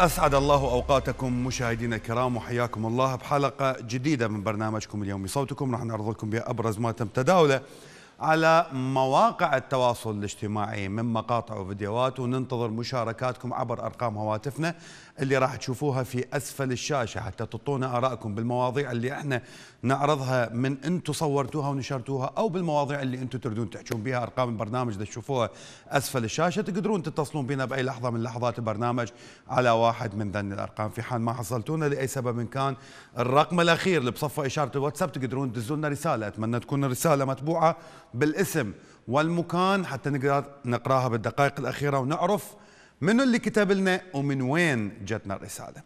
أسعد الله أوقاتكم مشاهدينا الكرام وحياكم الله بحلقة جديدة من برنامجكم اليومي صوتكم راح نعرض لكم بها أبرز ما تم تداوله على مواقع التواصل الاجتماعي من مقاطع وفيديوهات وننتظر مشاركاتكم عبر أرقام هواتفنا اللي راح تشوفوها في أسفل الشاشة حتى تعطونا آرائكم بالمواضيع اللي احنا نعرضها من أنتم صورتوها ونشرتوها أو بالمواضيع اللي أنتم تريدون تحجون بها أرقام البرنامج ده تشوفوها أسفل الشاشة تقدرون تتصلون بنا بأي لحظة من لحظات البرنامج على واحد من ذن الأرقام في حال ما حصلتونا لأي سبب إن كان الرقم الأخير اللي بصفه إشارة الواتساب تقدرون تدزون رسالة أتمنى تكون الرسالة متبوعة بالاسم والمكان حتى نقدر نقراها بالدقائق الأخيرة ونعرف منو اللي كتب لنا ومن وين جتنا الرساله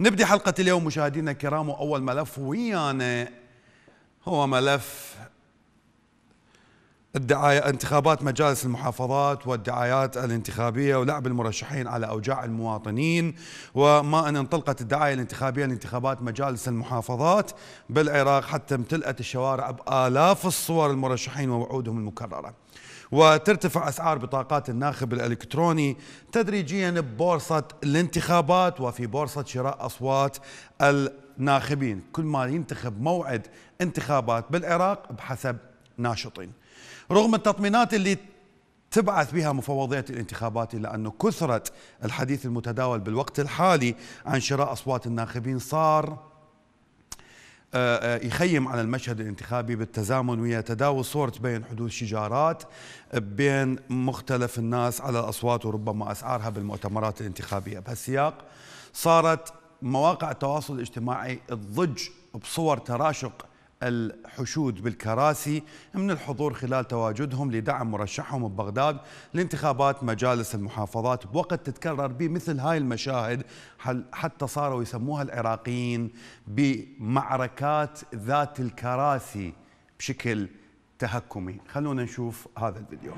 نبدا حلقه اليوم مشاهدينا الكرام واول ملف ويانا هو ملف الدعاية انتخابات مجالس المحافظات والدعايات الانتخابية ولعب المرشحين على أوجاع المواطنين وما أن انطلقت الدعاية الانتخابية لانتخابات مجالس المحافظات بالعراق حتى امتلأت الشوارع بآلاف الصور المرشحين ووعودهم المكررة وترتفع أسعار بطاقات الناخب الإلكتروني تدريجيا ببورصة الانتخابات وفي بورصة شراء أصوات الناخبين كل ما ينتخب موعد انتخابات بالعراق بحسب ناشطين رغم التطمينات اللي تبعث بها مفوضيات الانتخابات إلا أنه كثرة الحديث المتداول بالوقت الحالي عن شراء أصوات الناخبين صار آه، آه، يخيم على المشهد الانتخابي بالتزامن ويا تداول صورة بين حدوث شجارات بين مختلف الناس على الأصوات وربما أسعارها بالمؤتمرات الانتخابية بهالسياق صارت مواقع التواصل الاجتماعي تضج بصور تراشق الحشود بالكراسي من الحضور خلال تواجدهم لدعم مرشحهم ببغداد لانتخابات مجالس المحافظات بوقت تتكرر بمثل هاي المشاهد حتى صاروا يسموها العراقيين بمعركات ذات الكراسي بشكل تهكمي خلونا نشوف هذا الفيديو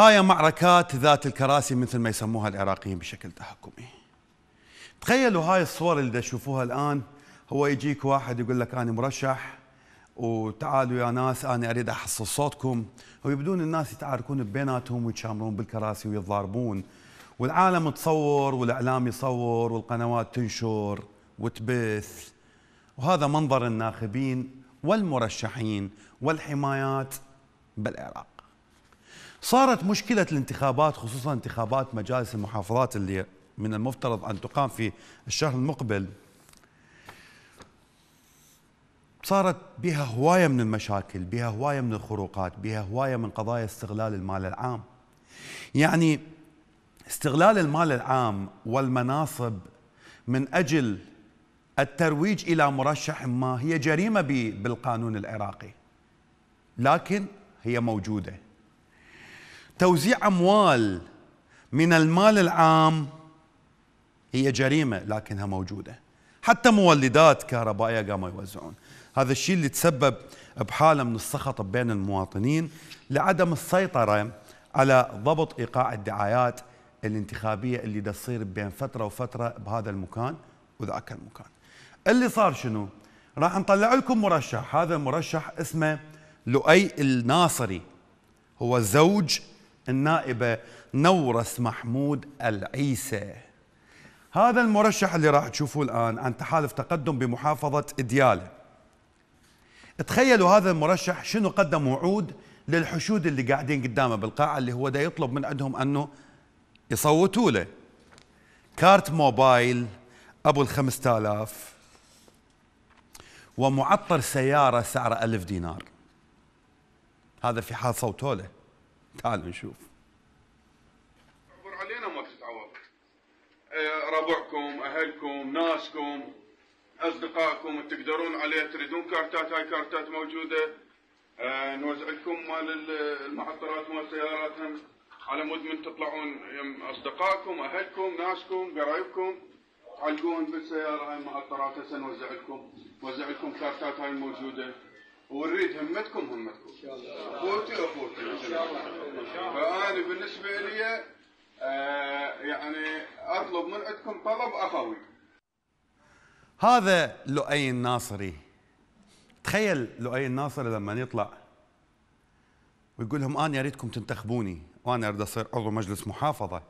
هاي معركات ذات الكراسي مثل ما يسموها العراقيين بشكل تحكمي تخيلوا هاي الصور اللي تشوفوها الآن هو يجيك واحد يقول لك أنا مرشح وتعالوا يا ناس أنا أريد أحصل صوتكم ويبدون الناس يتعاركون بيناتهم ويتشامرون بالكراسي ويتضاربون والعالم تصور والإعلام يصور والقنوات تنشر وتبث وهذا منظر الناخبين والمرشحين والحمايات بالعراق صارت مشكلة الانتخابات خصوصا انتخابات مجالس المحافظات اللي من المفترض أن تقام في الشهر المقبل صارت بها هواية من المشاكل بها هواية من الخروقات بها هواية من قضايا استغلال المال العام يعني استغلال المال العام والمناصب من أجل الترويج إلى مرشح ما هي جريمة بالقانون العراقي لكن هي موجوده توزيع اموال من المال العام هي جريمه لكنها موجوده حتى مولدات كهربائيه قاموا يوزعون هذا الشيء اللي تسبب بحاله من السخط بين المواطنين لعدم السيطره على ضبط ايقاع الدعايات الانتخابيه اللي تصير بين فتره وفتره بهذا المكان وذاك المكان اللي صار شنو راح نطلع لكم مرشح هذا المرشح اسمه لؤي الناصري هو زوج النائبة نورس محمود العيسى هذا المرشح اللي راح تشوفوه الآن عن تحالف تقدم بمحافظة إديالة تخيلوا هذا المرشح شنو قدم وعود للحشود اللي قاعدين قدامه بالقاعة اللي هو دا يطلب من عندهم أنه يصوتوا له كارت موبايل أبو الخمسة آلاف ومعطر سيارة سعر ألف دينار هذا في حال صوتوا له تعالوا نشوف عبر علينا ما تتعوض إيه، ربعكم اهلكم ناسكم اصدقائكم تقدرون عليه تريدون كارتات هاي كارتات موجوده إيه، نوزع لكم مال المحطرات مال السيارات على مود من تطلعون اصدقائكم اهلكم ناسكم قرايبكم تعلقون بالسياره هاي المحطرات هسه نوزع لكم نوزع لكم كارتات هاي الموجوده ونريد همتكم همتكم اخوتي اخوتي فانا بالنسبه لي آه، يعني اطلب من عندكم طلب اخوي هذا لؤي الناصري تخيل لؤي الناصري لما يطلع ويقول لهم انا اريدكم تنتخبوني وانا اريد اصير عضو مجلس محافظه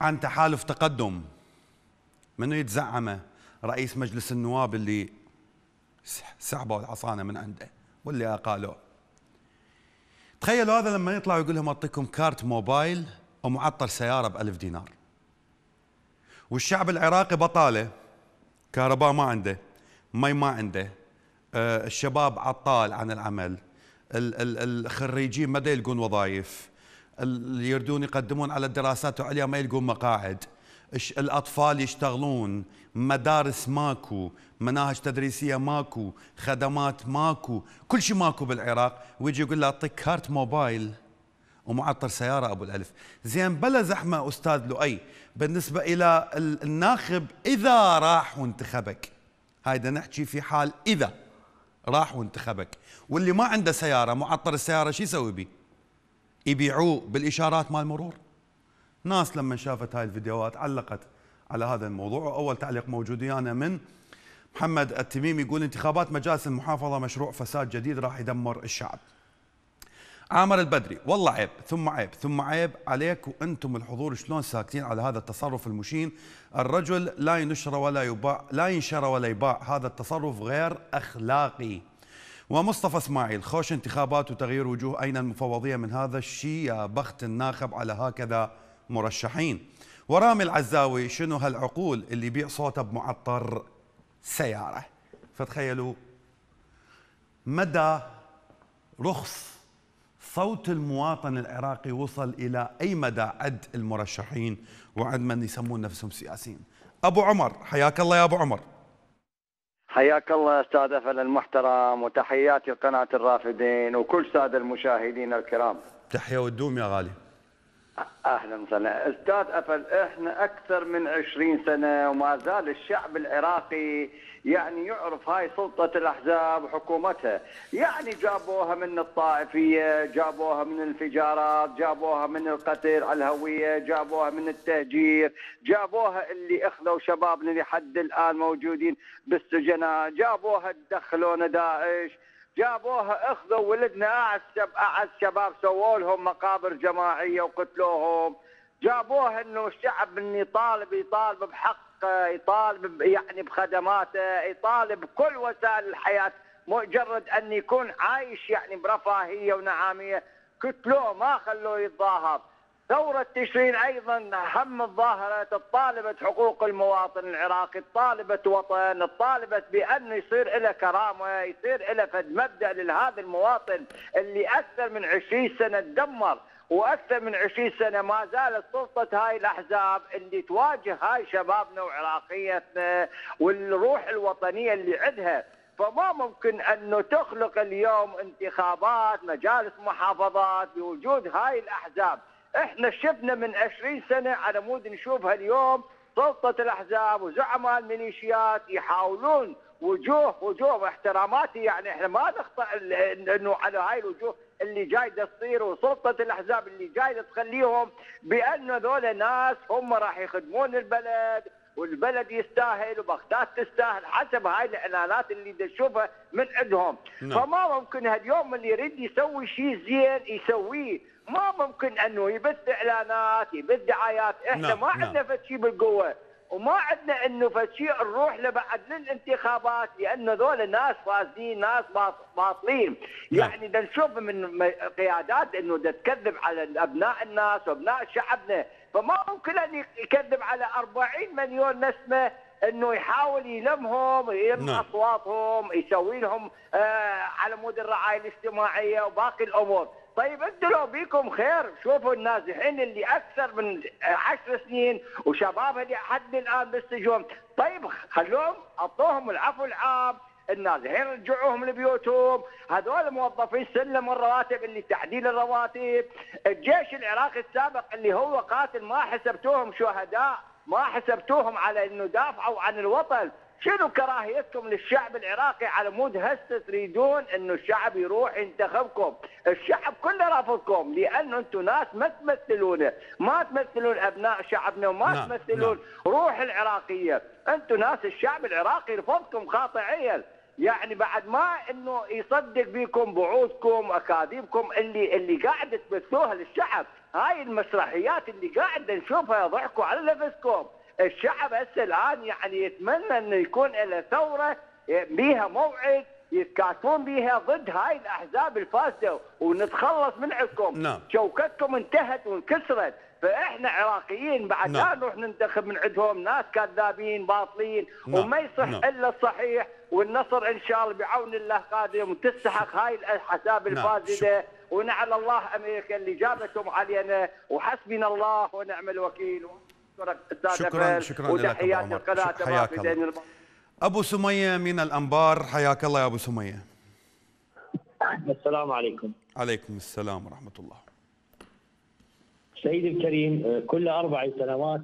عن تحالف تقدم منو يتزعمه رئيس مجلس النواب اللي سحبوا العصانه من عنده واللي اقالوه تخيلوا هذا لما يطلع ويقول لهم اعطيكم كارت موبايل ومعطل سياره ب 1000 دينار والشعب العراقي بطاله كهرباء ما عنده مي ما عنده آه الشباب عطال عن العمل الخريجين ما يلقون وظائف اللي يردون يقدمون على الدراسات العليا ما يلقون مقاعد الأطفال يشتغلون مدارس ماكو مناهج تدريسية ماكو خدمات ماكو كل شيء ماكو بالعراق ويجي يقول له أعطيك كارت موبايل ومعطر سيارة أبو الألف زين بلا زحمة أستاذ لؤي بالنسبة إلى الناخب إذا راح وانتخبك هيدا نحكي في حال إذا راح وانتخبك واللي ما عنده سيارة معطر السيارة شو يسوي بيه يبيعوه بالإشارات مال مرور ناس لما شافت هاي الفيديوهات علقت على هذا الموضوع وأول تعليق موجود ويانا من محمد التميمي يقول انتخابات مجالس المحافظة مشروع فساد جديد راح يدمر الشعب عامر البدري والله عيب ثم عيب ثم عيب عليك وانتم الحضور شلون ساكتين على هذا التصرف المشين الرجل لا ينشر ولا يباع لا ينشر ولا يباع هذا التصرف غير اخلاقي ومصطفى اسماعيل خوش انتخابات وتغيير وجوه اين المفوضيه من هذا الشيء يا بخت الناخب على هكذا مرشحين ورامي العزاوي شنو هالعقول اللي يبيع صوته بمعطر سيارة فتخيلوا مدى رخص صوت المواطن العراقي وصل إلى أي مدى عند المرشحين وعند من يسمون نفسهم سياسيين أبو عمر حياك الله يا أبو عمر حياك الله استاذ افل المحترم وتحياتي لقناه الرافدين وكل ساده المشاهدين الكرام تحيا والدوم يا غالي اهلا وسهلا استاذ افل احنا اكثر من 20 سنه وما زال الشعب العراقي يعني يعرف هاي سلطه الاحزاب وحكومتها يعني جابوها من الطائفيه جابوها من الانفجارات جابوها من القتل على الهويه جابوها من التهجير جابوها اللي اخذوا شبابنا لحد الان موجودين بالسجناء جابوها دخلونا داعش جابوها اخذوا ولدنا اعز اعز شباب سووا لهم مقابر جماعيه وقتلوهم جابوها انه الشعب من يطالب يطالب بحقه يطالب يعني بخدماته يطالب بكل وسائل الحياه مجرد ان يكون عايش يعني برفاهيه ونعاميه قتلوه ما خلوه يتظاهر ثورة تشرين أيضا هم الظاهرة الطالبة حقوق المواطن العراقي الطالبة وطن الطالبة بأن يصير إلى كرامة يصير إلى فد مبدأ لهذا المواطن اللي أكثر من 20 سنة تدمر واكثر من 20 سنه ما زالت سلطه هاي الاحزاب اللي تواجه هاي شبابنا وعراقيتنا والروح الوطنيه اللي عندها فما ممكن انه تخلق اليوم انتخابات مجالس محافظات بوجود هاي الاحزاب احنا شفنا من 20 سنه على مود نشوفها اليوم سلطه الاحزاب وزعماء الميليشيات يحاولون وجوه وجوه احتراماتي يعني احنا ما نخطا انه على هاي الوجوه اللي جاي تصير وسلطه الاحزاب اللي جاي تخليهم بانه ذولا ناس هم راح يخدمون البلد والبلد يستاهل وبغداد تستاهل حسب هاي الاعلانات اللي نشوفها من عندهم نعم. فما ممكن هاليوم اللي يريد يسوي شيء زين يسويه ما ممكن انه يبث اعلانات يبث دعايات احنا نعم. ما نعم. عندنا نعم. شيء بالقوه وما عندنا انه فشيء نروح لبعد للانتخابات لانه ذول ناس فاسدين ناس باطلين نعم. يعني نشوف من قيادات انه تكذب على ابناء الناس وابناء شعبنا فما ممكن أن يكذب على 40 مليون نسمة انه يحاول يلمهم يلم نعم. اصواتهم يسوي لهم آه على مود الرعايه الاجتماعيه وباقي الامور، طيب انتم لو بيكم خير شوفوا النازحين اللي اكثر من عشر سنين وشبابها لحد الان بالسجون، طيب خلوهم اعطوهم العفو العام الناس الحين رجعوهم لبيوتهم هذول الموظفين سلم الرواتب اللي تعديل الرواتب الجيش العراقي السابق اللي هو قاتل ما حسبتوهم شهداء ما حسبتوهم على انه دافعوا عن الوطن شنو كراهيتكم للشعب العراقي على مود هسه تريدون انه الشعب يروح ينتخبكم، الشعب كله رافضكم لانه انتم ناس ما تمثلونه، ما تمثلون ابناء شعبنا وما لا. نعم، تمثلون لا. نعم. روح العراقيه، انتم ناس الشعب العراقي يرفضكم قاطعيا، يعني بعد ما انه يصدق بكم بعودكم اكاذيبكم اللي اللي قاعد تمثلوها للشعب هاي المسرحيات اللي قاعد نشوفها ضحكوا على نفسكم الشعب هسه الان يعني يتمنى انه يكون له ثوره بيها موعد يتكاتفون بها ضد هاي الاحزاب الفاسده ونتخلص من عندكم نعم. شوكتكم انتهت وانكسرت فاحنا عراقيين بعد نعم. لا نروح ننتخب من عندهم ناس كذابين باطلين نعم. وما يصح نعم. الا الصحيح والنصر ان شاء الله بعون الله قادم وتستحق هاي الاحساب الفاسده نعم. ونعل الله امريكا اللي جابتهم علينا وحسبنا الله ونعم الوكيل شكرا شكرا لك حياك الله ابو سميه من الانبار حياك الله يا ابو سميه السلام عليكم عليكم السلام ورحمه الله سيدي الكريم كل اربع سنوات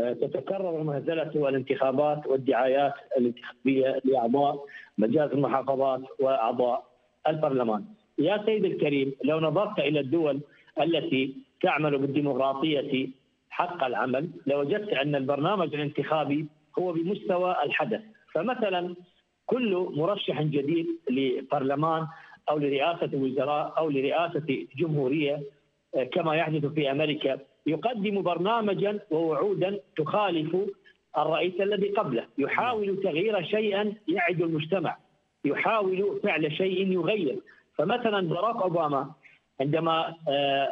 آه، تتكرر مهزله الانتخابات والدعايات الانتخابيه لاعضاء مجالس المحافظات واعضاء البرلمان. يا سيد الكريم لو نظرت الى الدول التي تعمل بالديمقراطيه حق العمل لوجدت ان البرنامج الانتخابي هو بمستوى الحدث، فمثلا كل مرشح جديد لبرلمان او لرئاسه وزراء او لرئاسه جمهوريه آه، كما يحدث في امريكا يقدم برنامجا ووعودا تخالف الرئيس الذي قبله يحاول تغيير شيئا يعد المجتمع يحاول فعل شيء يغير فمثلا باراك اوباما عندما آه،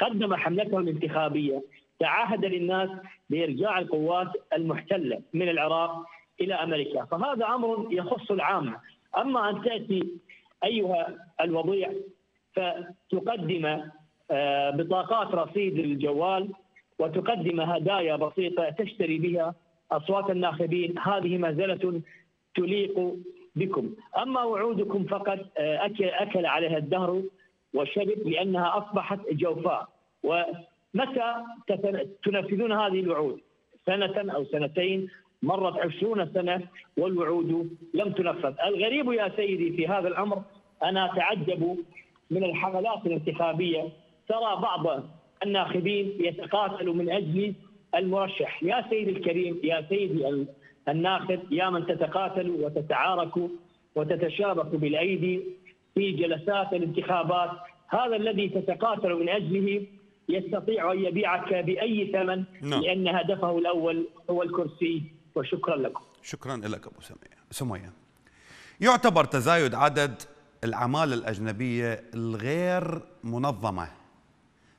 قدم حملته الانتخابيه تعهد للناس بارجاع القوات المحتله من العراق الى امريكا، فهذا امر يخص العامه، اما ان تاتي ايها الوضيع فتقدم آه، بطاقات رصيد للجوال وتقدم هدايا بسيطة تشتري بها أصوات الناخبين هذه مهزلة تليق بكم أما وعودكم فقد آه، أكل عليها الدهر والشبك لأنها أصبحت جوفاء ومتى تنفذون هذه الوعود سنة أو سنتين مرت عشرون سنة والوعود لم تنفذ الغريب يا سيدي في هذا الأمر أنا أتعجب من الحملات الانتخابية ترى بعض الناخبين يتقاتلوا من اجل المرشح، يا سيدي الكريم يا سيدي الناخب يا من تتقاتلوا وتتعاركوا وتتشابكوا بالايدي في جلسات الانتخابات، هذا الذي تتقاتل من اجله يستطيع ان يبيعك باي ثمن نعم. لان هدفه الاول هو الكرسي وشكرا لكم. شكرا لك ابو سميه، سميه. يعتبر تزايد عدد العمالة الأجنبية الغير منظمة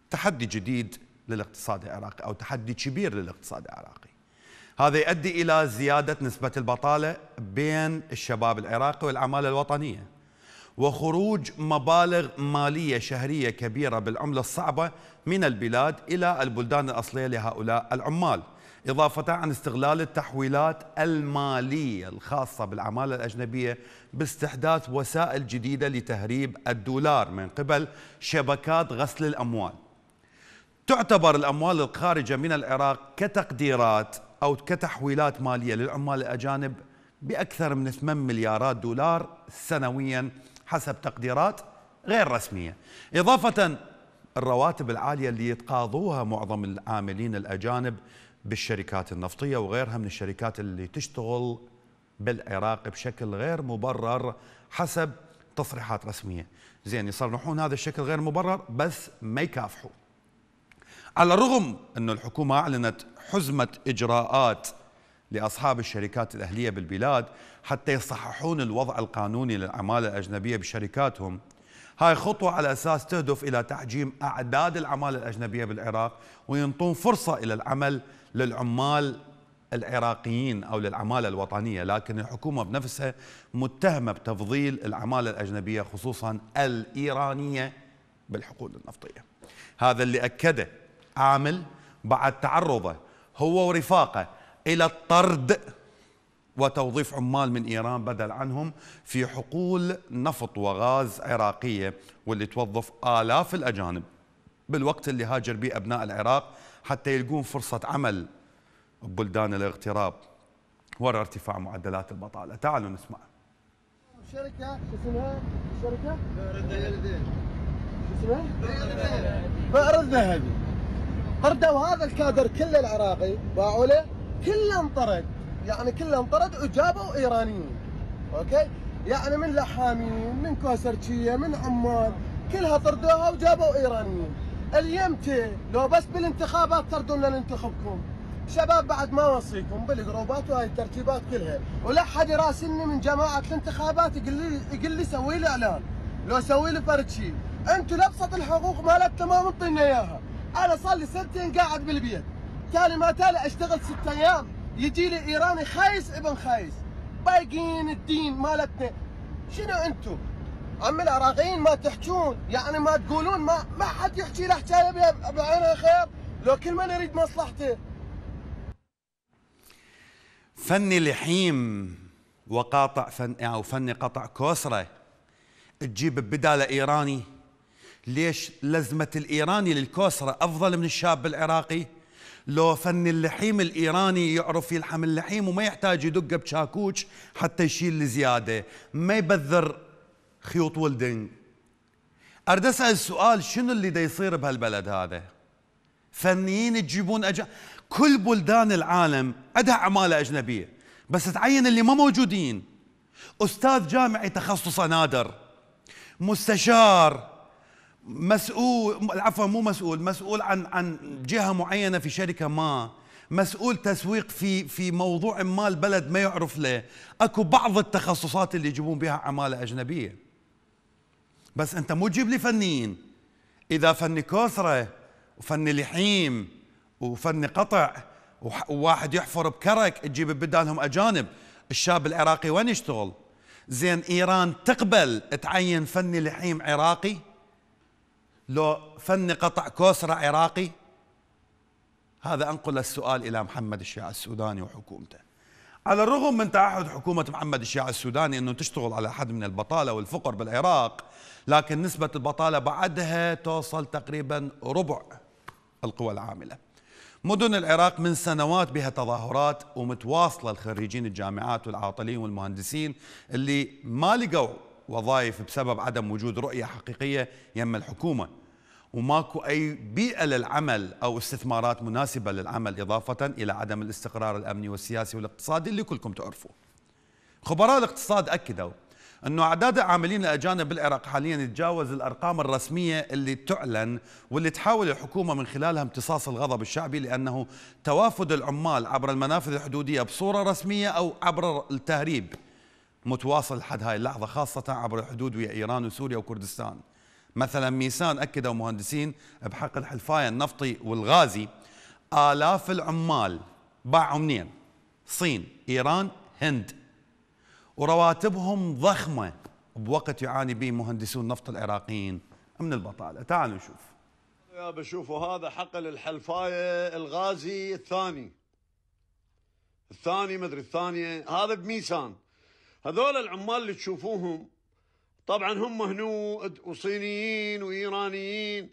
تحدي جديد للاقتصاد العراقي أو تحدي كبير للاقتصاد العراقي هذا يؤدي إلى زيادة نسبة البطالة بين الشباب العراقي والعمالة الوطنية وخروج مبالغ مالية شهرية كبيرة بالعملة الصعبة من البلاد إلى البلدان الأصلية لهؤلاء العمال إضافة عن استغلال التحويلات المالية الخاصة بالعمالة الأجنبية باستحداث وسائل جديدة لتهريب الدولار من قبل شبكات غسل الأموال تعتبر الأموال الخارجة من العراق كتقديرات أو كتحويلات مالية للعمال الأجانب بأكثر من 8 مليارات دولار سنويا حسب تقديرات غير رسمية إضافة الرواتب العالية اللي يتقاضوها معظم العاملين الأجانب بالشركات النفطية وغيرها من الشركات اللي تشتغل بالعراق بشكل غير مبرر حسب تصريحات رسمية زين يصرحون هذا الشكل غير مبرر بس ما يكافحوا على الرغم أن الحكومة أعلنت حزمة إجراءات لأصحاب الشركات الأهلية بالبلاد حتى يصححون الوضع القانوني للعمالة الأجنبية بشركاتهم هاي خطوة على أساس تهدف إلى تحجيم أعداد العمالة الأجنبية بالعراق وينطون فرصة إلى العمل للعمال العراقيين أو للعمالة الوطنية لكن الحكومة بنفسها متهمة بتفضيل العمالة الأجنبية خصوصا الإيرانية بالحقول النفطية هذا اللي أكده عامل بعد تعرضه هو ورفاقه إلى الطرد وتوظيف عمال من إيران بدل عنهم في حقول نفط وغاز عراقية واللي توظف آلاف الأجانب بالوقت اللي هاجر به أبناء العراق حتى يلقون فرصة عمل ببلدان الاغتراب وراء ارتفاع معدلات البطالة تعالوا نسمع شركة شو اسمها شركة بئر الذهبي اسمها بئر الذهبي طردوا هذا الكادر كله العراقي باعوا له كله انطرد يعني كله انطرد وجابوا ايرانيين اوكي يعني من لحامين من كوسرجيه من عمان كلها طردوها وجابوا ايرانيين اليمتي لو بس بالانتخابات تردون لنا ننتخبكم شباب بعد ما وصيكم بالجروبات وهاي الترتيبات كلها ولا حد يراسلني من جماعه الانتخابات يقول لي يقول لي سوي لي اعلان لو سوي لي فرد شيء انتم لبسط الحقوق مالت تمام انطينا اياها انا صار لي سنتين قاعد بالبيت تالي ما تالي اشتغل ست ايام يجي لي ايراني خايس ابن خايس بايقين الدين مالتنا شنو انتم؟ عم العراقيين ما تحجون يعني ما تقولون ما ما حد يحكي له حكايه بعينها خير لو كل من يريد مصلحته فني لحيم وقاطع فن او فني قطع كوسره تجيب بداله ايراني ليش لزمة الإيراني للكوسرة أفضل من الشاب العراقي لو فن اللحيم الإيراني يعرف يلحم اللحيم وما يحتاج يدقه بشاكوش حتى يشيل الزيادة ما يبذر خيوط ولدنج أريد أسأل سؤال شنو اللي دا يصير بهالبلد هذا فنيين تجيبون أجا كل بلدان العالم عندها عمالة أجنبية بس تعين اللي ما موجودين أستاذ جامعي تخصصه نادر مستشار مسؤول عفوا مو مسؤول مسؤول عن عن جهه معينه في شركه ما مسؤول تسويق في في موضوع ما البلد ما يعرف له اكو بعض التخصصات اللي يجيبون بها عماله اجنبيه بس انت مو تجيب لي فنيين اذا فن كوثره وفن لحيم وفن قطع وواحد يحفر بكرك تجيب بدالهم اجانب الشاب العراقي وين يشتغل زين ايران تقبل تعين فني لحيم عراقي لو فن قطع كوسرة عراقي هذا أنقل السؤال إلى محمد الشيعة السوداني وحكومته على الرغم من تعهد حكومة محمد الشيعة السوداني أنه تشتغل على حد من البطالة والفقر بالعراق لكن نسبة البطالة بعدها توصل تقريبا ربع القوى العاملة مدن العراق من سنوات بها تظاهرات ومتواصلة الخريجين الجامعات والعاطلين والمهندسين اللي ما لقوا وظائف بسبب عدم وجود رؤية حقيقية يم الحكومة وماكو أي بيئة للعمل أو استثمارات مناسبة للعمل إضافة إلى عدم الاستقرار الأمني والسياسي والاقتصادي اللي كلكم تعرفوه خبراء الاقتصاد أكدوا أنه أعداد العاملين الأجانب بالعراق حاليا يتجاوز الأرقام الرسمية اللي تعلن واللي تحاول الحكومة من خلالها امتصاص الغضب الشعبي لأنه توافد العمال عبر المنافذ الحدودية بصورة رسمية أو عبر التهريب متواصل لحد هاي اللحظة خاصة عبر الحدود ويا إيران وسوريا وكردستان مثلا ميسان أكدوا مهندسين بحقل حلفاية النفطي والغازي آلاف العمال باعوا منين صين إيران هند ورواتبهم ضخمة بوقت يعاني به مهندسو النفط العراقيين من البطالة تعالوا نشوف يا بشوفوا هذا حقل الحلفاية الغازي الثاني الثاني مدري الثانية هذا بميسان هذول العمال اللي تشوفوهم طبعا هم هنود وصينيين وإيرانيين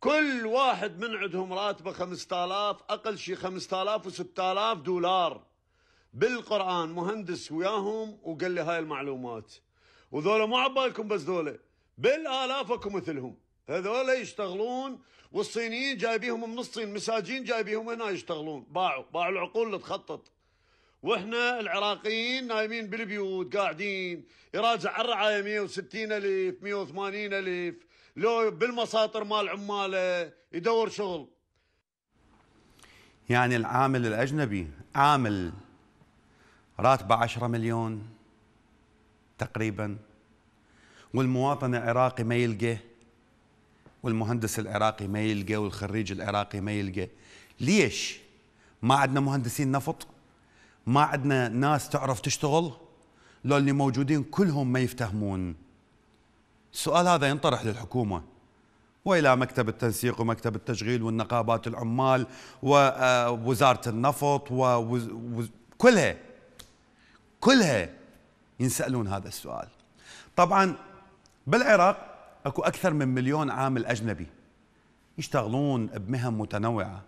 كل واحد من عندهم راتبه 5000 أقل شيء 5000 و6000 دولار بالقرآن مهندس وياهم وقال لي هاي المعلومات وذولا مو عبالكم بس ذولا بالآلاف اكو مثلهم هذول يشتغلون والصينيين جايبيهم من الصين مساجين جايبيهم هنا يشتغلون باعوا باعوا العقول اللي تخطط وهنا العراقيين نايمين بالبيوت قاعدين يراجع الرعاية 160 ألف 180 ألف لو بالمساطر مال عماله يدور شغل يعني العامل الأجنبي عامل راتبه 10 مليون تقريبا والمواطن العراقي ما يلقى والمهندس العراقي ما يلقى والخريج العراقي ما يلقى ليش ما عندنا مهندسين نفط ما عندنا ناس تعرف تشتغل لو اللي موجودين كلهم ما يفتهمون السؤال هذا ينطرح للحكومة والى مكتب التنسيق ومكتب التشغيل والنقابات العمال ووزاره آه، النفط وكلها كلها ينسالون هذا السؤال. طبعا بالعراق اكو اكثر من مليون عامل اجنبي يشتغلون بمهن متنوعه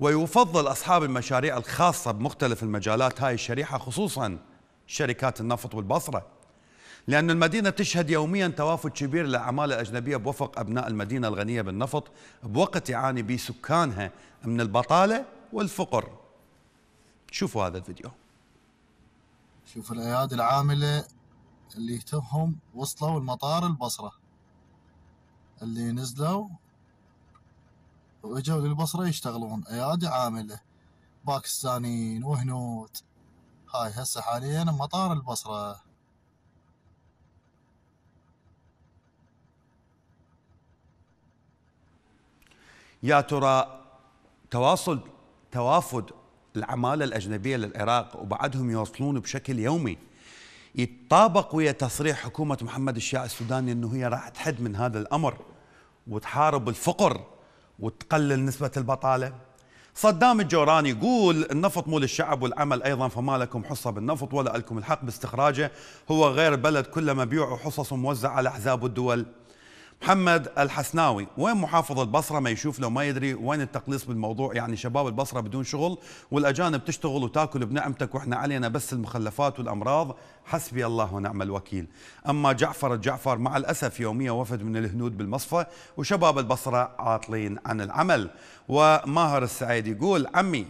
ويفضل أصحاب المشاريع الخاصة بمختلف المجالات هاي الشريحة خصوصا شركات النفط والبصرة لأن المدينة تشهد يوميا توافد كبير للأعمال الأجنبية بوفق أبناء المدينة الغنية بالنفط بوقت يعاني به سكانها من البطالة والفقر شوفوا هذا الفيديو شوف الأيادي العاملة اللي تهم وصلوا المطار البصرة اللي نزلوا واجوا للبصرة يشتغلون ايادي عاملة باكستانيين وهنود هاي هسه حاليا مطار البصرة يا ترى تواصل توافد العمالة الأجنبية للعراق وبعدهم يوصلون بشكل يومي يتطابق ويا تصريح حكومة محمد الشاه السوداني أنه هي راح تحد من هذا الأمر وتحارب الفقر وتقلل نسبة البطالة صدام الجوراني يقول النفط مو للشعب والعمل أيضا فما لكم حصة بالنفط ولا لكم الحق باستخراجه هو غير بلد كلما بيعوا حصص موزعة على أحزاب الدول محمد الحسناوي وين محافظ البصرة ما يشوف لو ما يدري وين التقليص بالموضوع يعني شباب البصرة بدون شغل والأجانب تشتغل وتاكل بنعمتك وإحنا علينا بس المخلفات والأمراض حسبي الله ونعم الوكيل أما جعفر الجعفر مع الأسف يوميا وفد من الهنود بالمصفى وشباب البصرة عاطلين عن العمل وماهر السعيد يقول عمي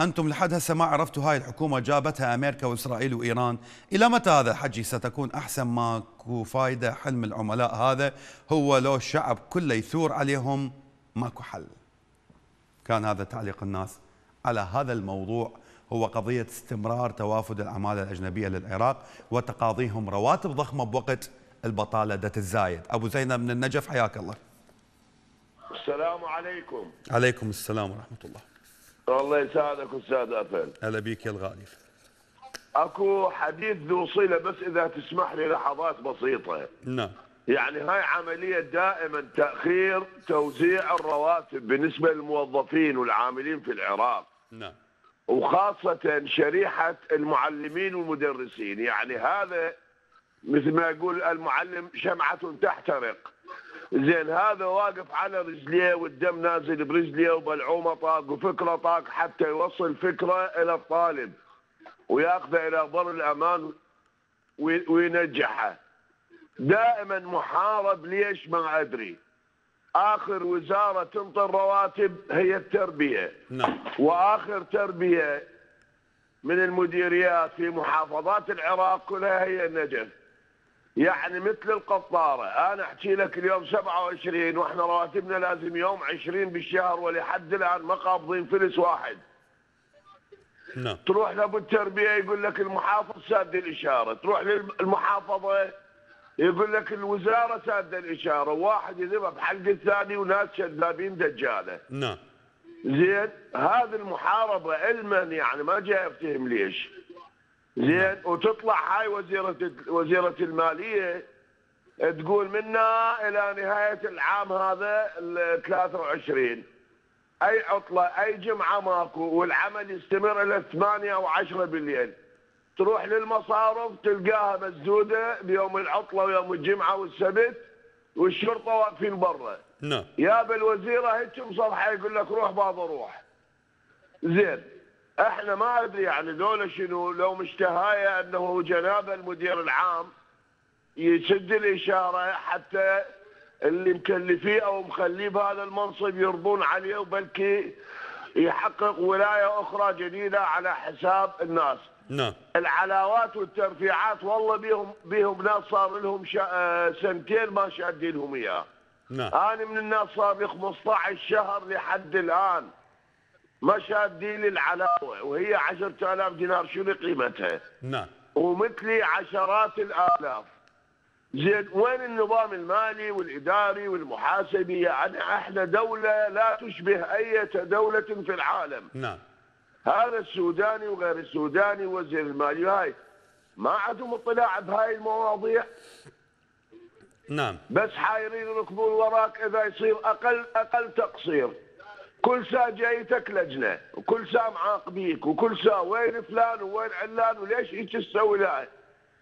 أنتم لحد هسه ما عرفتوا هاي الحكومة جابتها أمريكا وإسرائيل وإيران إلى متى هذا حجي ستكون أحسن ما فايدة حلم العملاء هذا هو لو الشعب كله يثور عليهم ماكو حل كان هذا تعليق الناس على هذا الموضوع هو قضية استمرار توافد العمالة الأجنبية للعراق وتقاضيهم رواتب ضخمة بوقت البطالة ذات الزايد أبو زينب من النجف حياك الله السلام عليكم عليكم السلام ورحمة الله الله يساعدك استاذ افل هلا بيك يا الغالي اكو حديث ذو صله بس اذا تسمح لي لحظات بسيطه نعم يعني هاي عملية دائما تأخير توزيع الرواتب بالنسبة للموظفين والعاملين في العراق نعم وخاصة شريحة المعلمين والمدرسين يعني هذا مثل ما يقول المعلم شمعة تحترق زين هذا واقف على رجليه والدم نازل برجليه وبلعومه طاق وفكره طاق حتى يوصل فكره الى الطالب وياخذه الى بر الامان وينجحه دائما محارب ليش ما ادري اخر وزاره تنطي الرواتب هي التربيه نعم. واخر تربيه من المديريات في محافظات العراق كلها هي النجف يعني مثل القطارة أنا أحكي لك اليوم 27 وإحنا رواتبنا لازم يوم 20 بالشهر ولحد الآن ما قابضين فلس واحد نعم تروح لأبو التربية يقول لك المحافظ ساد الإشارة تروح للمحافظة يقول لك الوزارة سادة الإشارة واحد يذبح بحلق الثاني وناس شذابين دجالة نعم زين هذه المحاربة علما يعني ما جاي أفتهم ليش زين وتطلع هاي وزيره وزيره الماليه تقول منا الى نهايه العام هذا ال 23 اي عطله اي جمعه ماكو والعمل يستمر الى 8 او 10 بالليل تروح للمصارف تلقاها مسدوده بيوم العطله ويوم الجمعه والسبت والشرطه واقفين برا نعم يا بالوزيره هيك مصفحه يقول لك روح بابا روح زين احنا ما ادري يعني ذولا شنو لو مشتهاية انه جناب المدير العام يسد الاشاره حتى اللي مكلفيه او مخليه بهذا المنصب يرضون عليه وبلكي يحقق ولايه اخرى جديده على حساب الناس. نعم. العلاوات والترفيعات والله بيهم بيهم ناس صار لهم شا... آه، سنتين ما شادينهم اياه. نعم. انا من الناس صار لي 15 شهر لحد الان مشادين العلاوة وهي 10000 دينار شنو قيمتها؟ نعم ومثلي عشرات الآلاف زين وين النظام المالي والإداري والمحاسبي يعني احنا دولة لا تشبه أي دولة في العالم نعم هذا السوداني وغير السوداني وزير المالي هاي ما عندهم اطلاع بهاي المواضيع نعم بس حايرين يركبون وراك اذا يصير اقل اقل تقصير كل ساعة جايتك لجنة وكل ساعة معاقبيك وكل ساعة وين فلان وين علان وليش هيك تسوي له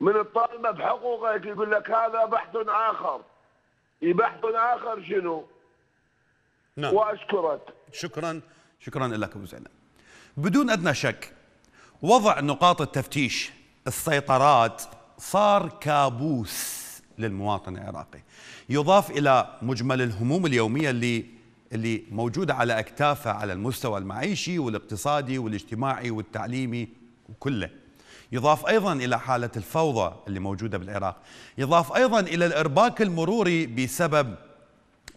من الطالبة بحقوقك يقول لك هذا بحث آخر بحث آخر شنو نعم وأشكرك شكرا شكرا لك أبو زينب بدون أدنى شك وضع نقاط التفتيش السيطرات صار كابوس للمواطن العراقي يضاف إلى مجمل الهموم اليومية اللي اللي موجودة على أكتافها على المستوى المعيشي والاقتصادي والاجتماعي والتعليمي وكله يضاف أيضا إلى حالة الفوضى اللي موجودة بالعراق يضاف أيضا إلى الإرباك المروري بسبب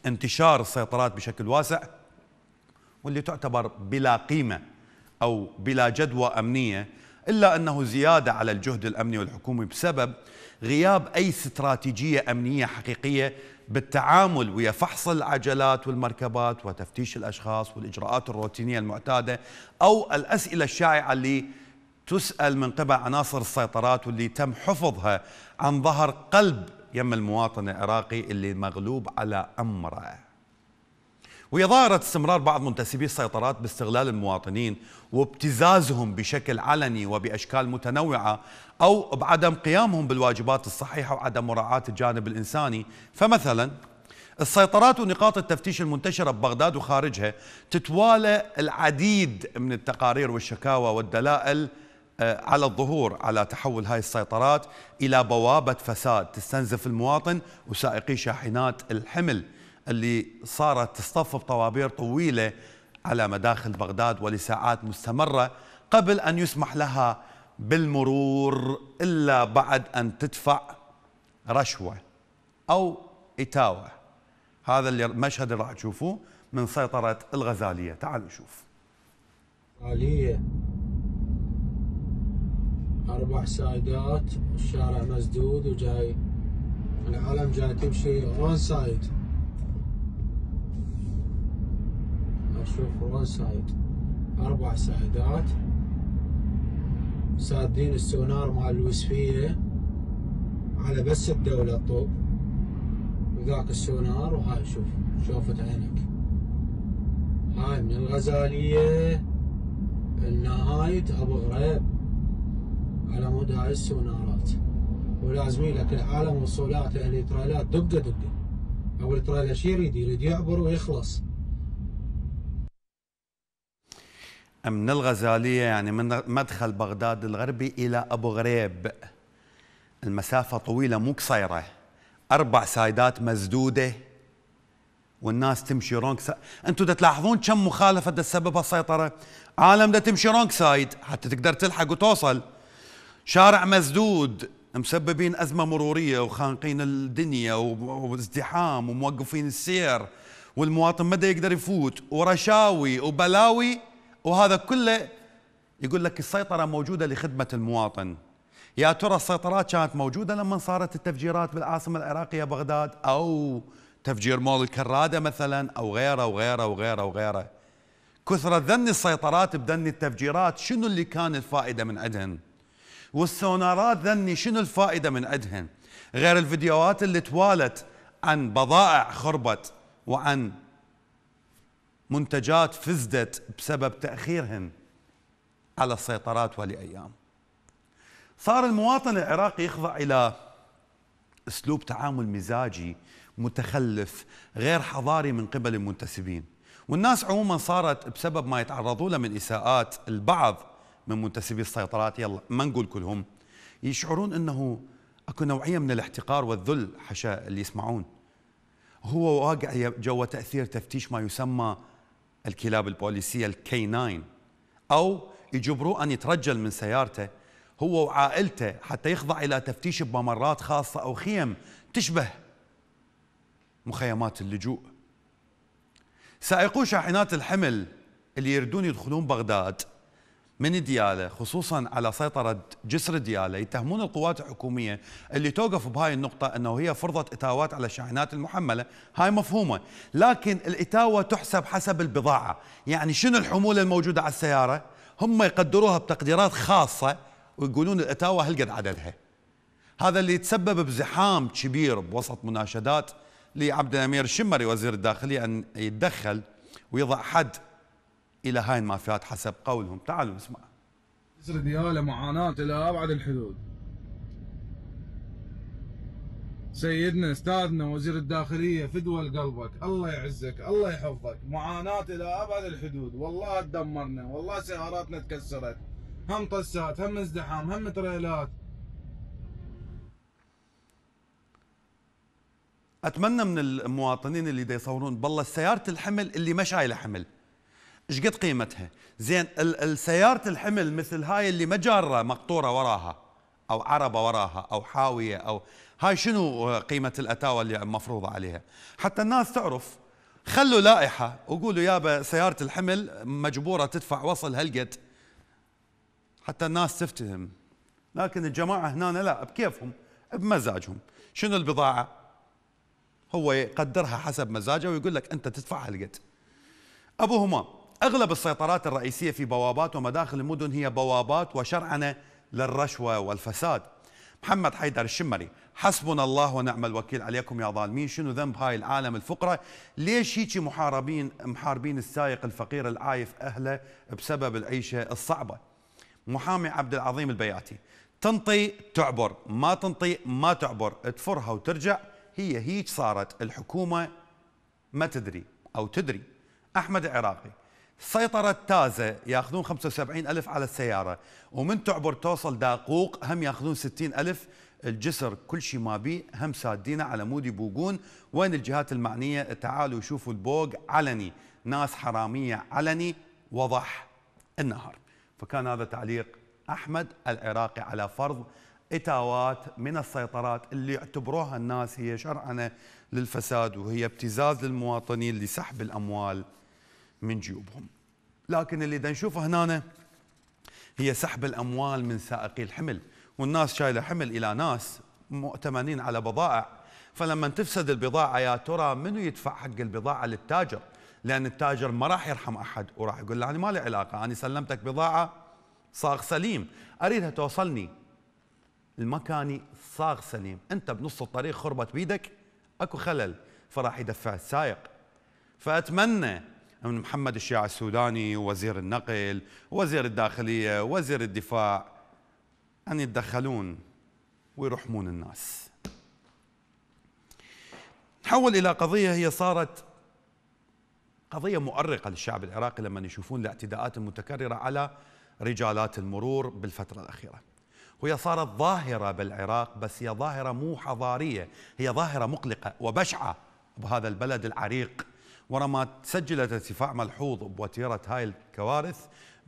انتشار السيطرات بشكل واسع واللي تعتبر بلا قيمة أو بلا جدوى أمنية إلا أنه زيادة على الجهد الأمني والحكومي بسبب غياب أي استراتيجية أمنية حقيقية بالتعامل ويا فحص العجلات والمركبات وتفتيش الاشخاص والاجراءات الروتينيه المعتاده او الاسئله الشائعه اللي تسال من قبل عناصر السيطرات واللي تم حفظها عن ظهر قلب يم المواطن العراقي اللي مغلوب على امره ظاهره استمرار بعض منتسبي السيطرات باستغلال المواطنين وابتزازهم بشكل علني وبأشكال متنوعة أو بعدم قيامهم بالواجبات الصحيحة وعدم مراعاة الجانب الإنساني فمثلا السيطرات ونقاط التفتيش المنتشرة ببغداد وخارجها تتوالى العديد من التقارير والشكاوى والدلائل آه، على الظهور على تحول هاي السيطرات إلى بوابة فساد تستنزف المواطن وسائقي شاحنات الحمل اللي صارت تصطف بطوابير طويلة على مداخل بغداد ولساعات مستمرة قبل أن يسمح لها بالمرور إلا بعد أن تدفع رشوة أو إتاوة هذا اللي المشهد اللي راح تشوفوه من سيطرة الغزالية تعالوا نشوف غزالية أربع سايدات الشارع مسدود وجاي العالم جاي تمشي وان سايد اشوف وان سايد اربع سايدات سادين السونار مال الوسفيه على بس الدوله الطوب وذاك السونار وهاي شوف شوفت عينك هاي من الغزاليه لنهايه ابو غريب على مود هاي السونارات ولازمين لك العالم وصولات اهل ترايلات دقه دقه او التريلا شي يريد يريد يعبر ويخلص من الغزالية يعني من مدخل بغداد الغربي إلى أبو غريب المسافة طويلة مو قصيرة أربع سايدات مسدودة والناس تمشي رونج سايد أنتم دا تلاحظون كم مخالفة دا تسببها السيطرة عالم دا تمشي رونج سايد حتى تقدر تلحق وتوصل شارع مسدود مسببين أزمة مرورية وخانقين الدنيا وازدحام وموقفين السير والمواطن مدى يقدر يفوت ورشاوي وبلاوي وهذا كله يقول لك السيطرة موجودة لخدمة المواطن يا ترى السيطرات كانت موجودة لما صارت التفجيرات بالعاصمة العراقية بغداد أو تفجير مول الكرادة مثلا أو غيره وغيره وغيره وغيره كثرة ذن السيطرات بذن التفجيرات شنو اللي كان الفائدة من عندهن والسونارات ذني شنو الفائدة من عندهن غير الفيديوهات اللي توالت عن بضائع خربت وعن منتجات فزدت بسبب تأخيرهن على السيطرات ولأيام صار المواطن العراقي يخضع إلى أسلوب تعامل مزاجي متخلف غير حضاري من قبل المنتسبين والناس عموما صارت بسبب ما يتعرضوا له من إساءات البعض من منتسبي السيطرات يلا ما نقول كلهم يشعرون أنه أكو نوعية من الاحتقار والذل حشاء اللي يسمعون هو واقع جوا تأثير تفتيش ما يسمى الكلاب البوليسية الكيناين أو يجبروه أن يترجل من سيارته هو وعائلته حتى يخضع إلى تفتيش بممرات خاصة أو خيم تشبه مخيمات اللجوء سائقو شاحنات الحمل اللي يردون يدخلون بغداد من دياله خصوصا على سيطرة جسر دياله يتهمون القوات الحكومية اللي توقف بهاي النقطة أنه هي فرضت إتاوات على الشاحنات المحملة هاي مفهومة لكن الإتاوة تحسب حسب البضاعة يعني شنو الحمولة الموجودة على السيارة هم يقدروها بتقديرات خاصة ويقولون الإتاوة قد عددها هذا اللي تسبب بزحام كبير بوسط مناشدات لعبد الأمير الشمري وزير الداخلية أن يتدخل ويضع حد إلى هاي المافيات حسب قولهم تعالوا نسمع جسر دياله معاناة إلى أبعد الحدود سيدنا استاذنا وزير الداخليه فدوى لقلبك الله يعزك الله يحفظك معاناه الى ابعد الحدود والله تدمرنا والله سياراتنا تكسرت هم طسات هم ازدحام هم تريلات اتمنى من المواطنين اللي دا يصورون بالله سياره الحمل اللي ما شايله حمل ايش قد قيمتها زين السيارة الحمل مثل هاي اللي جارة مقطوره وراها او عربه وراها او حاويه او هاي شنو قيمه الاتاوه اللي مفروضه عليها حتى الناس تعرف خلوا لائحه وقولوا يابا سياره الحمل مجبوره تدفع وصل هلقد حتى الناس تفتهم لكن الجماعه هنا لا بكيفهم بمزاجهم شنو البضاعه هو يقدرها حسب مزاجه ويقول لك انت تدفع هلقد همام أغلب السيطرات الرئيسية في بوابات ومداخل المدن هي بوابات وشرعنة للرشوة والفساد محمد حيدر الشمري حسبنا الله ونعم الوكيل عليكم يا ظالمين شنو ذنب هاي العالم الفقرة ليش هيك محاربين محاربين السائق الفقير العايف أهله بسبب العيشة الصعبة محامي عبد العظيم البياتي تنطي تعبر ما تنطي ما تعبر تفرها وترجع هي هيك صارت الحكومة ما تدري أو تدري أحمد العراقي سيطرة تازة ياخذون 75 ألف على السيارة ومن تعبر توصل داقوق هم ياخذون 60 ألف الجسر كل شيء ما بيه هم سادينا على مود يبوقون وين الجهات المعنية تعالوا شوفوا البوق علني ناس حرامية علني وضح النهر فكان هذا تعليق أحمد العراقي على فرض إتاوات من السيطرات اللي يعتبروها الناس هي شرعنة للفساد وهي ابتزاز للمواطنين لسحب الأموال من جيوبهم لكن اللي نشوفه هنا هي سحب الأموال من سائقي الحمل والناس شايلة حمل إلى ناس مؤتمنين على بضائع فلما تفسد البضاعة يا ترى منو يدفع حق البضاعة للتاجر لأن التاجر ما راح يرحم أحد وراح يقول له أنا ما لي علاقة أنا سلمتك بضاعة صاغ سليم أريدها توصلني المكاني صاغ سليم أنت بنص الطريق خربت بيدك أكو خلل فراح يدفع السائق فأتمنى من محمد الشيع السوداني وزير النقل وزير الداخلية وزير الدفاع أن يتدخلون ويرحمون الناس نحول إلى قضية هي صارت قضية مؤرقة للشعب العراقي لما يشوفون الاعتداءات المتكررة على رجالات المرور بالفترة الأخيرة وهي صارت ظاهرة بالعراق بس هي ظاهرة مو حضارية هي ظاهرة مقلقة وبشعة بهذا البلد العريق ورما تسجلت ارتفاع ملحوظ بوتيرة هاي الكوارث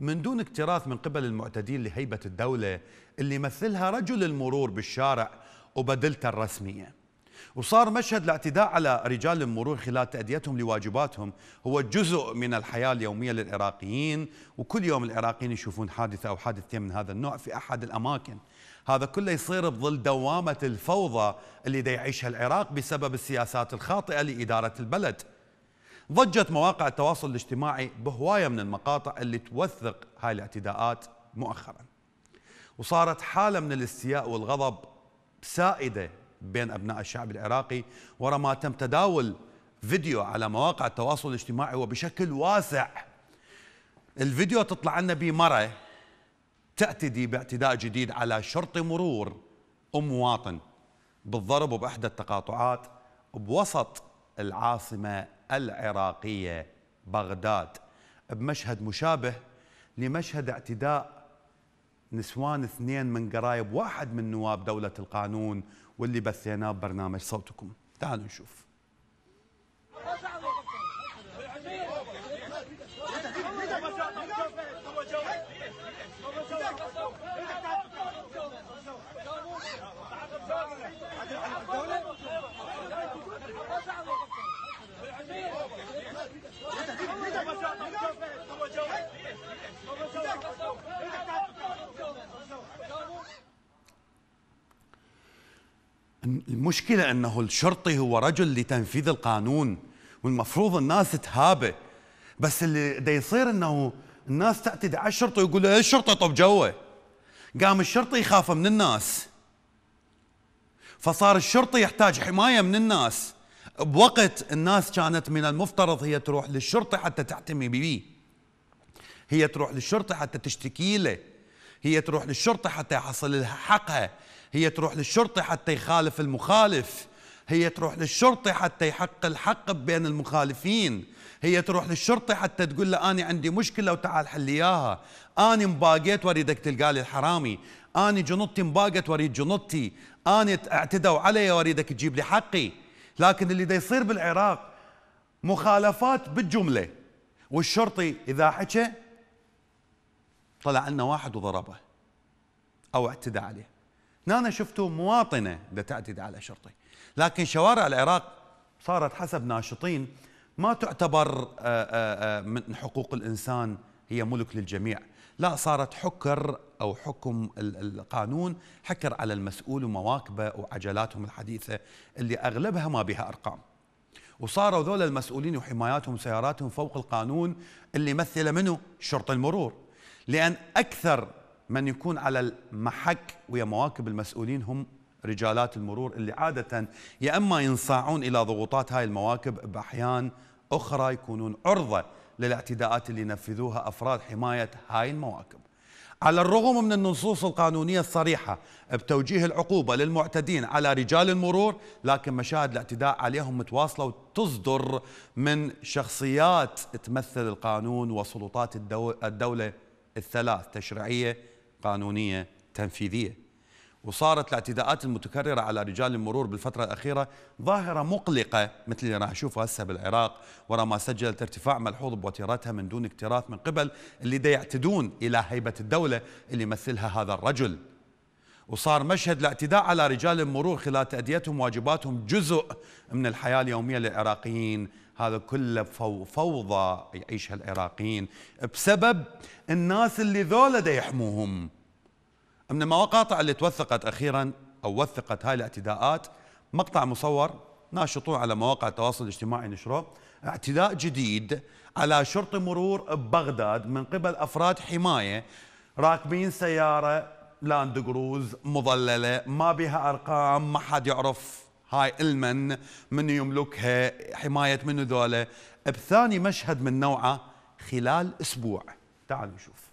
من دون اكتراث من قبل المعتدين لهيبة الدولة اللي يمثلها رجل المرور بالشارع وبدلته الرسمية وصار مشهد الاعتداء على رجال المرور خلال تأديتهم لواجباتهم هو جزء من الحياة اليومية للعراقيين وكل يوم العراقيين يشوفون حادثة أو حادثتين من هذا النوع في أحد الأماكن هذا كله يصير بظل دوامة الفوضى اللي دا يعيشها العراق بسبب السياسات الخاطئة لإدارة البلد ضجت مواقع التواصل الاجتماعي بهوايه من المقاطع اللي توثق هاي الاعتداءات مؤخرا وصارت حاله من الاستياء والغضب سائده بين ابناء الشعب العراقي وراء ما تم تداول فيديو على مواقع التواصل الاجتماعي وبشكل واسع الفيديو تطلع لنا بمرة تعتدي باعتداء جديد على شرطي مرور ومواطن بالضرب وبإحدى التقاطعات بوسط العاصمة العراقية بغداد بمشهد مشابه لمشهد اعتداء نسوان اثنين من قرايب واحد من نواب دولة القانون واللي بثيناه ببرنامج صوتكم تعالوا نشوف المشكلة أنه الشرطي هو رجل لتنفيذ القانون والمفروض الناس تهابه بس اللي دا يصير أنه الناس تعتدي على الشرطي ويقول له إيه الشرطي طب جوه قام الشرطي يخاف من الناس فصار الشرطي يحتاج حماية من الناس بوقت الناس كانت من المفترض هي تروح للشرطي حتى تعتمي به هي تروح للشرطي حتى تشتكي له هي تروح للشرطة حتى يحصل لها حقها هي تروح للشرطة حتى يخالف المخالف هي تروح للشرطة حتى يحق الحق بين المخالفين هي تروح للشرطة حتى تقول له أنا عندي مشكلة وتعال حلياها إياها أنا مباقيت وريدك تلقى لي الحرامي أنا جنطتي مباقت وريد جنطتي أنا اعتدوا علي وريدك تجيب لي حقي لكن اللي دا يصير بالعراق مخالفات بالجملة والشرطي إذا حكى طلع لنا واحد وضربه أو اعتدى عليه هنا أنا شفته مواطنة لتعتدي على شرطي لكن شوارع العراق صارت حسب ناشطين ما تعتبر آه، آه، آه، من حقوق الإنسان هي ملك للجميع لا صارت حكر أو حكم القانون حكر على المسؤول ومواكبه وعجلاتهم الحديثة اللي أغلبها ما بها أرقام وصاروا ذول المسؤولين وحماياتهم وسياراتهم فوق القانون اللي مثل منه شرط المرور لأن أكثر من يكون على المحك ويا مواكب المسؤولين هم رجالات المرور اللي عادة يا أما ينصاعون إلى ضغوطات هاي المواكب بأحيان أخرى يكونون عرضة للاعتداءات اللي نفذوها أفراد حماية هاي المواكب على الرغم من النصوص القانونية الصريحة بتوجيه العقوبة للمعتدين على رجال المرور لكن مشاهد الاعتداء عليهم متواصلة وتصدر من شخصيات تمثل القانون وسلطات الدولة الثلاث تشريعية قانونية تنفيذية وصارت الاعتداءات المتكررة على رجال المرور بالفترة الأخيرة ظاهرة مقلقة مثل اللي راح نشوفه هسه بالعراق ورا ما سجلت ارتفاع ملحوظ بوتيرتها من دون اكتراث من قبل اللي دا يعتدون إلى هيبة الدولة اللي يمثلها هذا الرجل وصار مشهد الاعتداء على رجال المرور خلال تأديتهم واجباتهم جزء من الحياة اليومية للعراقيين هذا كله فوضى يعيشها العراقيين بسبب الناس اللي ذولا دا يحموهم من المقاطع اللي توثقت اخيرا او وثقت هاي الاعتداءات مقطع مصور ناشطوه على مواقع التواصل الاجتماعي نشروه اعتداء جديد على شرطي مرور ببغداد من قبل افراد حمايه راكبين سياره لاند كروز مظلله ما بها ارقام ما حد يعرف هاي المن من يملكها حماية منو ذولا بثاني مشهد من نوعه خلال أسبوع تعالوا نشوف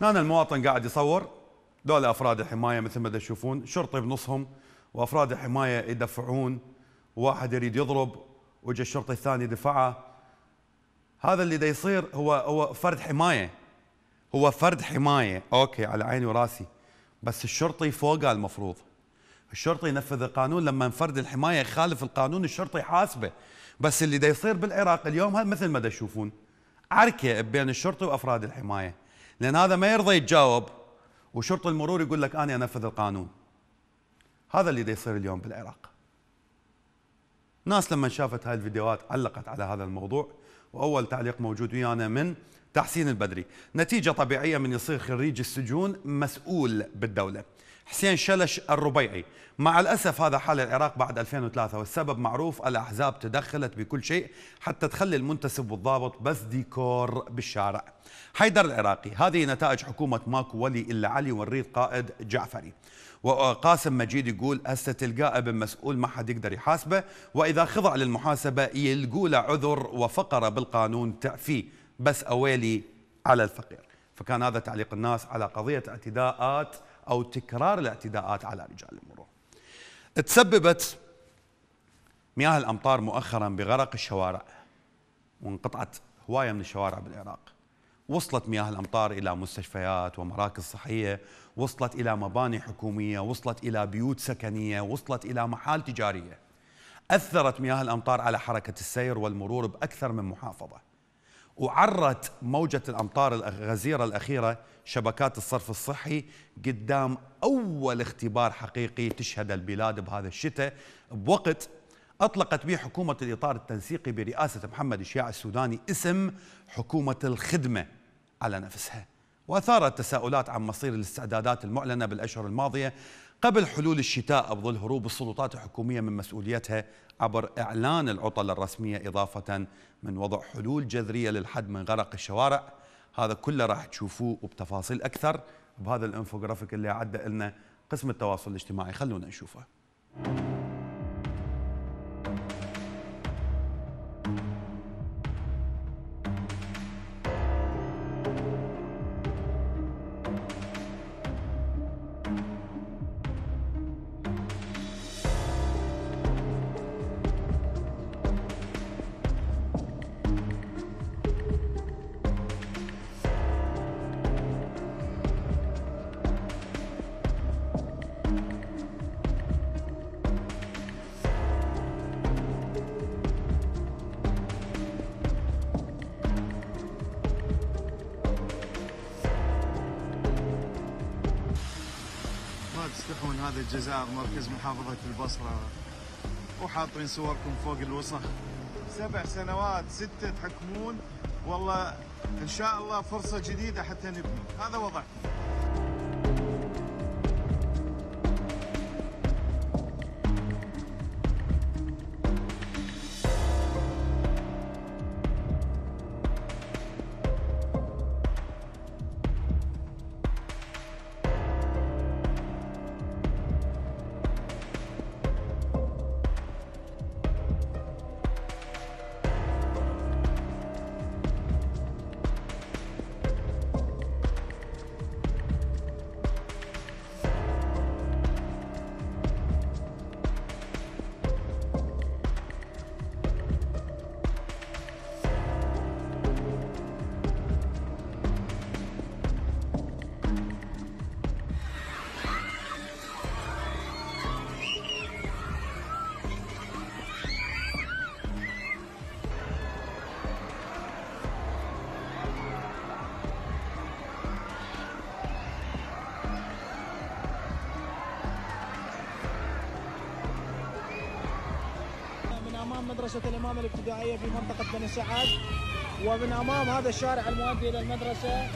هنا المواطن قاعد يصور دول افراد الحمايه مثل ما تشوفون شرطي بنصهم وافراد الحمايه يدفعون واحد يريد يضرب وجه الشرطي الثاني دفعه هذا اللي دا يصير هو هو فرد حمايه هو فرد حمايه اوكي على عيني وراسي بس الشرطي فوقه المفروض الشرطي ينفذ القانون لما فرد الحمايه يخالف القانون الشرطي حاسبه بس اللي دا يصير بالعراق اليوم هل مثل ما دا تشوفون عركه بين الشرطي وافراد الحمايه لان هذا ما يرضى يتجاوب وشرطي المرور يقول لك انا انفذ القانون هذا اللي دا يصير اليوم بالعراق ناس لما شافت هاي الفيديوهات علقت على هذا الموضوع واول تعليق موجود ويانا من تحسين البدري نتيجه طبيعيه من يصير خريج السجون مسؤول بالدوله حسين شلش الربيعي مع الأسف هذا حال العراق بعد 2003 والسبب معروف الأحزاب تدخلت بكل شيء حتى تخلي المنتسب والضابط بس ديكور بالشارع حيدر العراقي هذه نتائج حكومة ماكو ولي إلا علي والريد قائد جعفري وقاسم مجيد يقول هسه تلقاه ابن مسؤول ما حد يقدر يحاسبه واذا خضع للمحاسبه يلقوا له عذر وفقره بالقانون تعفيه بس اويلي على الفقير فكان هذا تعليق الناس على قضيه اعتداءات او تكرار الاعتداءات على رجال المرور تسببت مياه الامطار مؤخرا بغرق الشوارع وانقطعت هوايه من الشوارع بالعراق وصلت مياه الأمطار إلى مستشفيات ومراكز صحية وصلت إلى مباني حكومية وصلت إلى بيوت سكنية وصلت إلى محال تجارية أثرت مياه الأمطار على حركة السير والمرور بأكثر من محافظة وعرت موجة الأمطار الغزيرة الأخيرة شبكات الصرف الصحي قدام أول اختبار حقيقي تشهد البلاد بهذا الشتاء بوقت أطلقت به حكومة الإطار التنسيقي برئاسة محمد إشياع السوداني اسم حكومة الخدمة على نفسها وأثارت تساؤلات عن مصير الاستعدادات المعلنة بالأشهر الماضية قبل حلول الشتاء أفضل هروب السلطات الحكومية من مسؤوليتها عبر إعلان العطل الرسمية إضافة من وضع حلول جذرية للحد من غرق الشوارع هذا كله راح تشوفوه وبتفاصيل أكثر بهذا الانفوجرافيك اللي عدى لنا قسم التواصل الاجتماعي خلونا نشوفه الجزائر مركز محافظة البصرة وحاطين صوركم فوق الوسخ سبع سنوات ستة تحكمون والله إن شاء الله فرصة جديدة حتى نبني هذا وضعكم مدرسة الإمام الابتدائية في منطقة بني سعد ومن أمام هذا الشارع المؤدي إلى المدرسة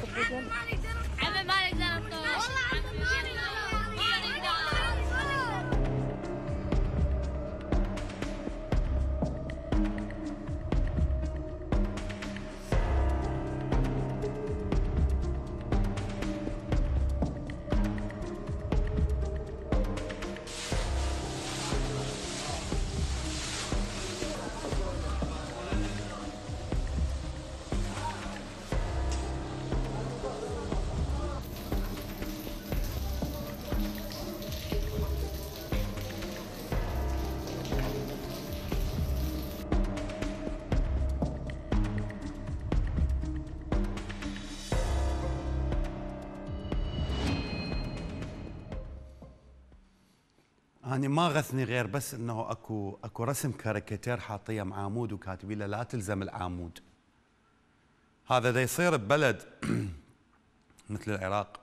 ما غثني غير بس انه اكو اكو رسم كاريكاتير حاطيه عمود وكاتبين له لا تلزم العامود هذا دا يصير ببلد مثل العراق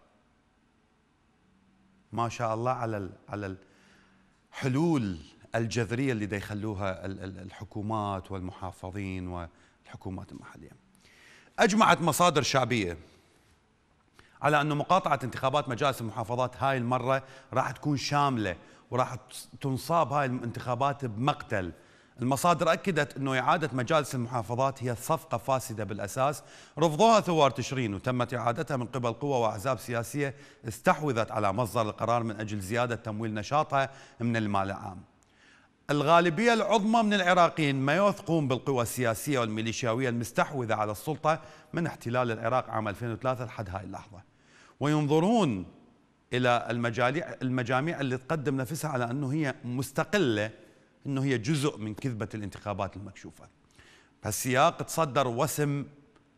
ما شاء الله على ال على الحلول الجذريه اللي دا يخلوها الحكومات والمحافظين والحكومات المحليه اجمعت مصادر شعبيه على انه مقاطعه انتخابات مجالس المحافظات هاي المره راح تكون شامله وراح تنصاب هاي الانتخابات بمقتل المصادر أكدت أنه إعادة مجالس المحافظات هي صفقة فاسدة بالأساس رفضوها ثوار تشرين وتمت إعادتها من قبل قوى وأحزاب سياسية استحوذت على مصدر القرار من أجل زيادة تمويل نشاطها من المال العام الغالبية العظمى من العراقيين ما يوثقون بالقوى السياسية والميليشياوية المستحوذة على السلطة من احتلال العراق عام 2003 لحد هاي اللحظة وينظرون الى المجاميع المجاميع اللي تقدم نفسها على انه هي مستقله انه هي جزء من كذبه الانتخابات المكشوفه. فالسياق تصدر وسم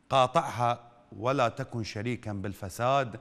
قاطعها ولا تكن شريكا بالفساد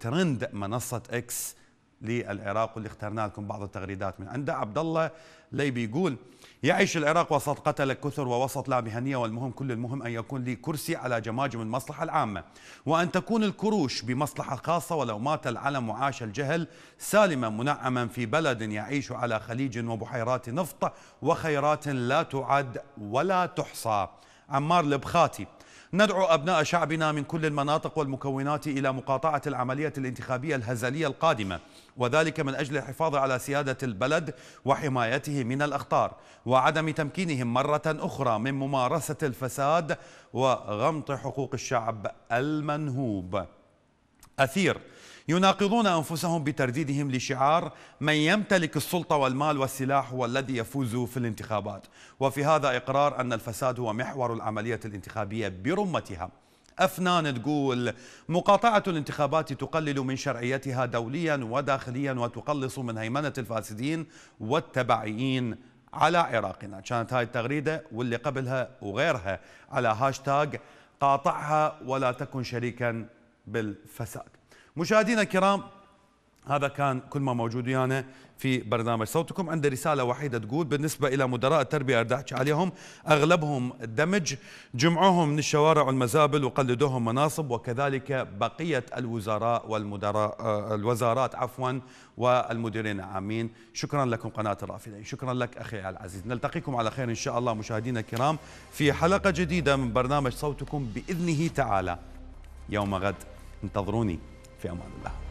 ترند منصه اكس للعراق واللي اخترنا لكم بعض التغريدات من عنده عبد الله ليبي يقول يعيش العراق وسط قتل كثر ووسط لا مهنية والمهم كل المهم أن يكون لي كرسي على جماجم المصلحة العامة وأن تكون الكروش بمصلحة خاصة ولو مات العلم وعاش الجهل سالما منعما في بلد يعيش على خليج وبحيرات نفط وخيرات لا تعد ولا تحصى عمار البخاتي ندعو أبناء شعبنا من كل المناطق والمكونات إلى مقاطعة العملية الانتخابية الهزلية القادمة وذلك من أجل الحفاظ على سيادة البلد وحمايته من الأخطار وعدم تمكينهم مرة أخرى من ممارسة الفساد وغمط حقوق الشعب المنهوب أثير يناقضون أنفسهم بترديدهم لشعار من يمتلك السلطة والمال والسلاح هو الذي يفوز في الانتخابات وفي هذا إقرار أن الفساد هو محور العملية الانتخابية برمتها أفنان تقول مقاطعة الانتخابات تقلل من شرعيتها دوليا وداخليا وتقلص من هيمنة الفاسدين والتبعيين على عراقنا كانت هاي التغريدة واللي قبلها وغيرها على هاشتاج قاطعها ولا تكن شريكا بالفساد مشاهدينا الكرام هذا كان كل ما موجود ويانا في برنامج صوتكم عند رسالة وحيدة تقول بالنسبة إلى مدراء التربية أريد أحكي عليهم أغلبهم دمج جمعوهم من الشوارع والمزابل وقلدوهم مناصب وكذلك بقية الوزراء والمدراء آه، الوزارات عفوا والمديرين العامين شكرا لكم قناة الرافدين شكرا لك أخي العزيز نلتقيكم على خير إن شاء الله مشاهدينا الكرام في حلقة جديدة من برنامج صوتكم بإذنه تعالى يوم غد انتظروني في امان الله